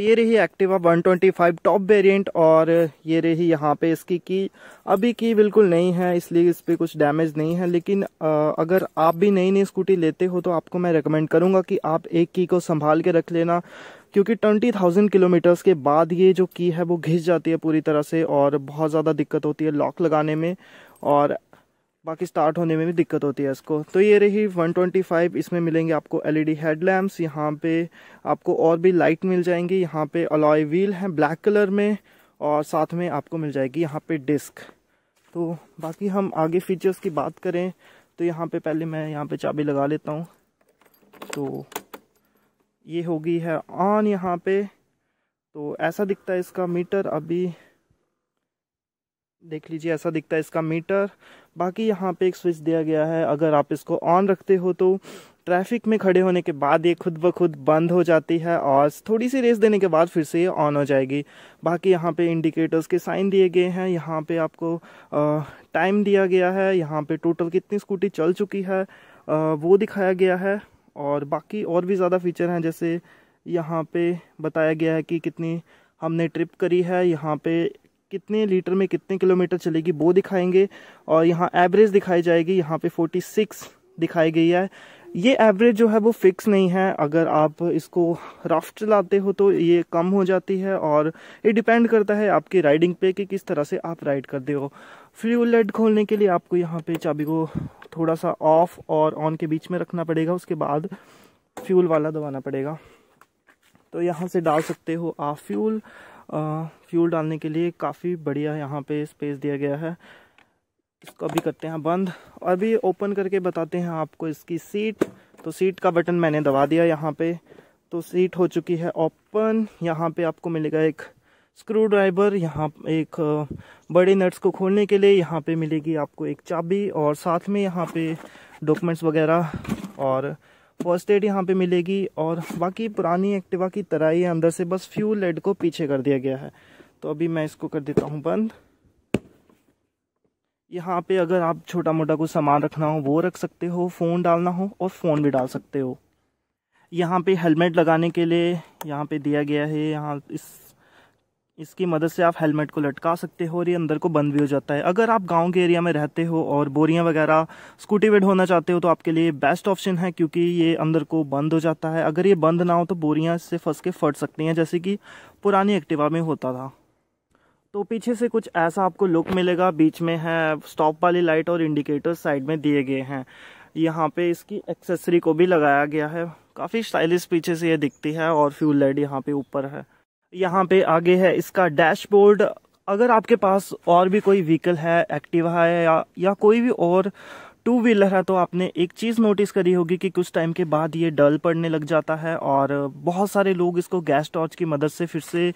ये रही Activa 125 top variant और ये रही यहाँ पे इसकी की अभी की बिल्कुल नहीं है इसलिए इस पर कुछ डैमेज नहीं है लेकिन अगर आप भी नई नई स्कूटी लेते हो तो आपको मैं रिकमेंड करूँगा कि आप एक की को संभाल के रख लेना क्योंकि ट्वेंटी थाउजेंड किलोमीटर्स के बाद ये जो की है वो घिस जाती है पूरी तरह से और बहुत ज़्यादा दिक्कत होती है लॉक लगाने में और बाकी स्टार्ट होने में भी दिक्कत होती है इसको तो ये रही 125 इसमें मिलेंगे आपको एलईडी हेडलैम्प्स e यहाँ पे आपको और भी लाइट मिल जाएंगी यहाँ पे अलॉय व्हील है ब्लैक कलर में और साथ में आपको मिल जाएगी यहाँ पे डिस्क तो बाकी हम आगे फीचर्स की बात करें तो यहाँ पे पहले मैं यहाँ पे चाबी लगा लेता हूँ तो ये होगी है ऑन यहाँ पे तो ऐसा दिखता है इसका मीटर अभी देख लीजिए ऐसा दिखता है इसका मीटर बाकी यहाँ पे एक स्विच दिया गया है अगर आप इसको ऑन रखते हो तो ट्रैफिक में खड़े होने के बाद ये खुद ब खुद बंद हो जाती है और थोड़ी सी रेस देने के बाद फिर से ये ऑन हो जाएगी बाकी यहाँ पे इंडिकेटर्स के साइन दिए गए हैं यहाँ पे आपको टाइम दिया गया है यहाँ पे टोटल कितनी स्कूटी चल चुकी है आ, वो दिखाया गया है और बाकी और भी ज़्यादा फीचर हैं जैसे यहाँ पर बताया गया है कि कितनी हमने ट्रिप करी है यहाँ पे कितने लीटर में कितने किलोमीटर चलेगी वो दिखाएंगे और यहाँ एवरेज दिखाई जाएगी यहाँ पे 46 दिखाई गई है ये एवरेज जो है वो फिक्स नहीं है अगर आप इसको राफ्ट चलाते हो तो ये कम हो जाती है और ये डिपेंड करता है आपकी राइडिंग पे कि किस तरह से आप राइड करते हो फ्यूल लेड खोलने के लिए आपको यहाँ पे चाबी को थोड़ा सा ऑफ और ऑन के बीच में रखना पड़ेगा उसके बाद फ्यूल वाला दबाना पड़ेगा तो यहाँ से डाल सकते हो आप फ्यूल फ्यूल डालने के लिए काफ़ी बढ़िया यहाँ पे स्पेस दिया गया है इसको अभी करते हैं बंद और अभी ओपन करके बताते हैं आपको इसकी सीट तो सीट का बटन मैंने दबा दिया यहाँ पे तो सीट हो चुकी है ओपन यहाँ पे आपको मिलेगा एक स्क्रू ड्राइवर यहाँ एक बड़े नट्स को खोलने के लिए यहाँ पे मिलेगी आपको एक चाबी और साथ में यहाँ पे डॉक्यूमेंट्स वगैरह और फर्स्ट एड यहाँ पे मिलेगी और बाकी पुरानी एक्टिवा की तरह ही अंदर से बस फ्यूल लेड को पीछे कर दिया गया है तो अभी मैं इसको कर देता हूँ बंद यहाँ पे अगर आप छोटा मोटा कुछ सामान रखना हो वो रख सकते हो फ़ोन डालना हो और फ़ोन भी डाल सकते हो यहाँ पे हेलमेट लगाने के लिए यहाँ पे दिया गया है यहाँ इस इसकी मदद से आप हेलमेट को लटका सकते हो और ये अंदर को बंद भी हो जाता है अगर आप गांव के एरिया में रहते हो और बोरियां वगैरह स्कूटी वेड होना चाहते हो तो आपके लिए बेस्ट ऑप्शन है क्योंकि ये अंदर को बंद हो जाता है अगर ये बंद ना हो तो बोरियां इससे फंस के फट सकती हैं जैसे कि पुरानी एक्टिवा में होता था तो पीछे से कुछ ऐसा आपको लुक मिलेगा बीच में है स्टॉप वाली लाइट और इंडिकेटर साइड में दिए गए हैं यहाँ पे इसकी एक्सेसरी को भी लगाया गया है काफ़ी स्टाइलिश पीछे से ये दिखती है और फ्यूल लाइट यहाँ पे ऊपर है यहाँ पे आगे है इसका डैशबोर्ड अगर आपके पास और भी कोई व्हीकल है एक्टिवा है या, या कोई भी और टू व्हीलर है तो आपने एक चीज़ नोटिस करी होगी कि कुछ टाइम के बाद ये डल पड़ने लग जाता है और बहुत सारे लोग इसको गैस टॉर्च की मदद से फिर से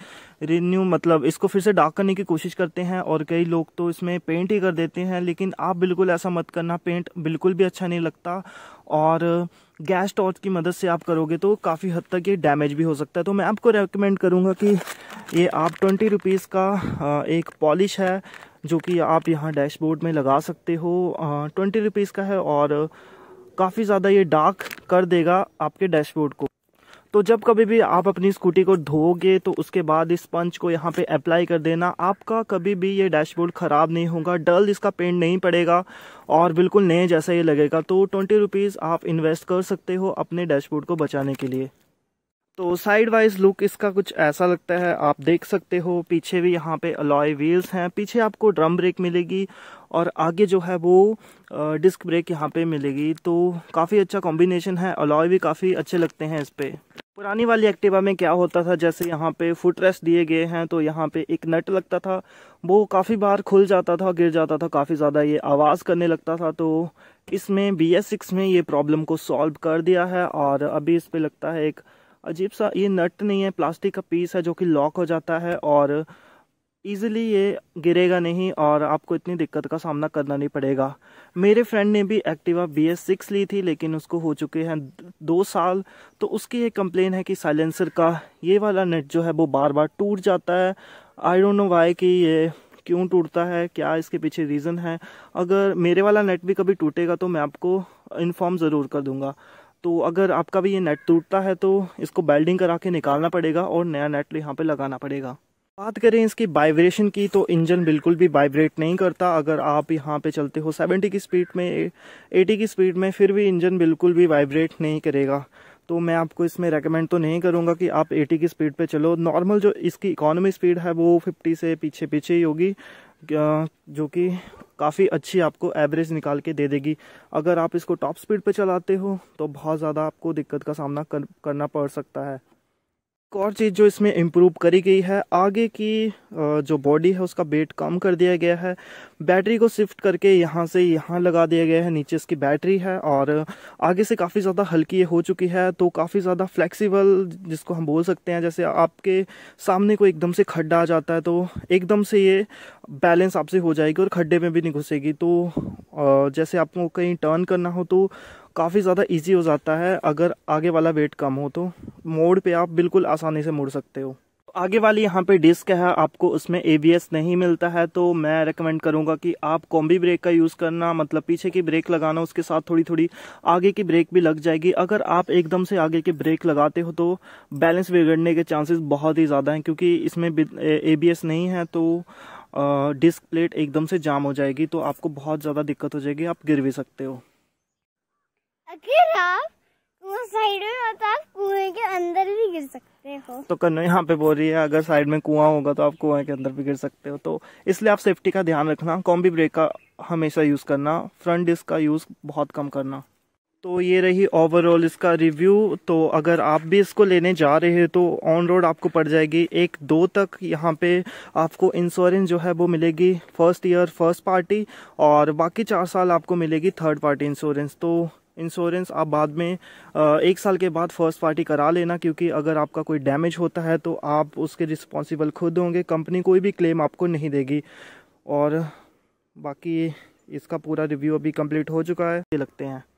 रिन्यू मतलब इसको फिर से डार्क करने की कोशिश करते हैं और कई लोग तो इसमें पेंट ही कर देते हैं लेकिन आप बिल्कुल ऐसा मत करना पेंट बिल्कुल भी अच्छा नहीं लगता और गैस टॉर्च की मदद से आप करोगे तो काफ़ी हद तक ये डैमेज भी हो सकता है तो मैं आपको रेकमेंड करूँगा कि ये आप ट्वेंटी रुपीज़ का एक पॉलिश है जो कि आप यहाँ डैशबोर्ड में लगा सकते हो ट्वेंटी रुपीज़ का है और काफ़ी ज़्यादा ये डार्क कर देगा आपके डैशबोर्ड को तो जब कभी भी आप अपनी स्कूटी को धोगे तो उसके बाद इस पंच को यहाँ पे अप्लाई कर देना आपका कभी भी ये डैशबोर्ड ख़राब नहीं होगा डल इसका पेंट नहीं पड़ेगा और बिल्कुल नए जैसा ये लगेगा तो ट्वेंटी रुपीज़ आप इन्वेस्ट कर सकते हो अपने डैशबोर्ड को बचाने के लिए तो साइड वाइज लुक इसका कुछ ऐसा लगता है आप देख सकते हो पीछे भी यहाँ पे अलॉय व्हील्स हैं पीछे आपको ड्रम ब्रेक मिलेगी और आगे जो है वो डिस्क ब्रेक यहाँ पे मिलेगी तो काफ़ी अच्छा कॉम्बिनेशन है अलॉय भी काफ़ी अच्छे लगते हैं इस पर पुरानी वाली एक्टिवा में क्या होता था जैसे यहाँ पे फुट रेस्ट दिए गए हैं तो यहाँ पे एक नट लगता था वो काफ़ी बार खुल जाता था गिर जाता था काफ़ी ज़्यादा ये आवाज़ करने लगता था तो इसमें बी एस सिक्स में ये प्रॉब्लम को सॉल्व कर दिया है और अभी इस पर लगता है एक अजीब सा ये नट नहीं है प्लास्टिक का पीस है जो कि लॉक हो जाता है और ईज़िली ये गिरेगा नहीं और आपको इतनी दिक्कत का सामना करना नहीं पड़ेगा मेरे फ्रेंड ने भी एक्टिवा बी एस सिक्स ली थी लेकिन उसको हो चुके हैं दो साल तो उसकी ये कंप्लेन है कि साइलेंसर का ये वाला नेट जो है वो बार बार टूट जाता है आई डोंट नो वाई कि ये क्यों टूटता है क्या इसके पीछे रीज़न है अगर मेरे वाला नेट भी कभी टूटेगा तो मैं आपको इन्फॉर्म ज़रूर कर दूंगा तो अगर आपका भी ये नेट टूटता है तो इसको बेल्डिंग करा के निकालना पड़ेगा और नया नेट यहाँ पे लगाना पड़ेगा बात करें इसकी वाइब्रेशन की तो इंजन बिल्कुल भी वाइब्रेट नहीं करता अगर आप यहाँ पे चलते हो 70 की स्पीड में 80 की स्पीड में फिर भी इंजन बिल्कुल भी वाइब्रेट नहीं करेगा तो मैं आपको इसमें रेकमेंड तो नहीं करूँगा कि आप 80 की स्पीड पे चलो नॉर्मल जो इसकी इकोनॉमी स्पीड है वो 50 से पीछे पीछे ही होगी जो कि काफ़ी अच्छी आपको एवरेज निकाल के दे देगी अगर आप इसको टॉप स्पीड पे चलाते हो तो बहुत ज़्यादा आपको दिक्कत का सामना कर, करना पड़ सकता है एक और चीज़ जो इसमें इम्प्रूव करी गई है आगे की जो बॉडी है उसका वेट कम कर दिया गया है बैटरी को शिफ्ट करके यहाँ से यहाँ लगा दिया गया है नीचे इसकी बैटरी है और आगे से काफ़ी ज़्यादा हल्की हो चुकी है तो काफ़ी ज़्यादा फ्लेक्सिबल जिसको हम बोल सकते हैं जैसे आपके सामने कोई एकदम से खड्डा आ जाता है तो एकदम से ये बैलेंस आपसे हो जाएगी और खड्डे में भी नहीं घुसेगी तो जैसे आपको कहीं टर्न करना हो तो काफ़ी ज़्यादा इजी हो जाता है अगर आगे वाला वेट कम हो तो मोड़ पे आप बिल्कुल आसानी से मुड़ सकते हो आगे वाली यहाँ पे डिस्क है आपको उसमें ए नहीं मिलता है तो मैं रेकमेंड करूँगा कि आप कॉम्बी ब्रेक का यूज़ करना मतलब पीछे की ब्रेक लगाना उसके साथ थोड़ी थोड़ी आगे की ब्रेक भी लग जाएगी अगर आप एकदम से आगे की ब्रेक लगाते हो तो बैलेंस बिगड़ने के चांसेस बहुत ही ज़्यादा हैं क्योंकि इसमें ए नहीं है तो डिस्क प्लेट एकदम से जाम हो जाएगी तो आपको बहुत ज़्यादा दिक्कत हो जाएगी आप गिर भी सकते हो अगर आप साइड में तो आप कुएं के अंदर भी गिर सकते हो तो यहाँ पे बोल रही है अगर साइड में कुआं होगा तो आप कुएं के अंदर भी गिर सकते हो तो इसलिए आप सेफ्टी का ध्यान रखना कॉम्बी ब्रेक का हमेशा यूज़ करना फ्रंट डिस्क का यूज़ बहुत कम करना तो ये रही ओवरऑल इसका रिव्यू तो अगर आप भी इसको लेने जा रहे हैं तो ऑन रोड आपको पड़ जाएगी एक दो तक यहाँ पे आपको इंश्योरेंस जो है वो मिलेगी फर्स्ट ईयर फर्स्ट पार्टी और बाकी चार साल आपको मिलेगी थर्ड पार्टी इंश्योरेंस तो इंश्योरेंस आप बाद में एक साल के बाद फर्स्ट पार्टी करा लेना क्योंकि अगर आपका कोई डैमेज होता है तो आप उसके रिस्पॉन्सिबल खुद होंगे कंपनी कोई भी क्लेम आपको नहीं देगी और बाकी इसका पूरा रिव्यू अभी कंप्लीट हो चुका है लगते हैं